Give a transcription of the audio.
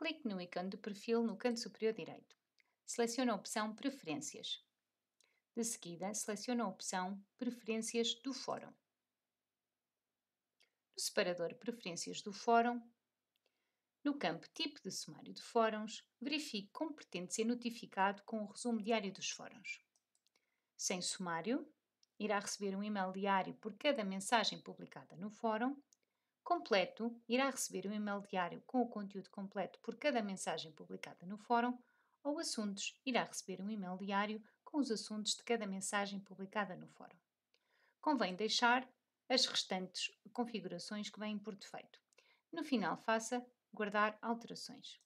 clique no ícone do perfil no canto superior direito. Selecione a opção Preferências. De seguida, selecione a opção Preferências do Fórum. No separador Preferências do Fórum, no campo Tipo de Sumário de Fóruns, verifique como pretende ser notificado com o resumo diário dos fóruns. Sem sumário, irá receber um e-mail diário por cada mensagem publicada no fórum completo irá receber um e-mail diário com o conteúdo completo por cada mensagem publicada no fórum, ou assuntos irá receber um e-mail diário com os assuntos de cada mensagem publicada no fórum. Convém deixar as restantes configurações que vêm por defeito. No final, faça guardar alterações.